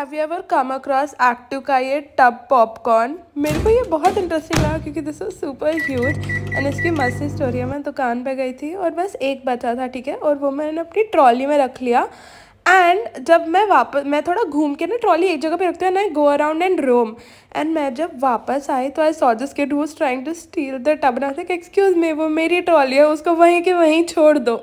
have you ever come across active का ये tub popcorn मेरे को ये बहुत इंटरेस्टिंग लगा क्योंकि this is super huge and इसकी मस्ती स्टोरी है मैं दुकान तो पे गई थी और बस एक बचा था ठीक है और वो मैंने अपनी ट्रॉली में रख लिया एंड जब मैं वापस मैं थोड़ा घूम के ना ट्रॉली एक जगह पे रखती हूँ ना go around and roam and मैं जब वापस आई तो I saw this kid who trying to steal the tub ना एक्सक्यूज़ मी वो मेरी ट्रॉली है उसको वहीं के वहीं छोड़ दो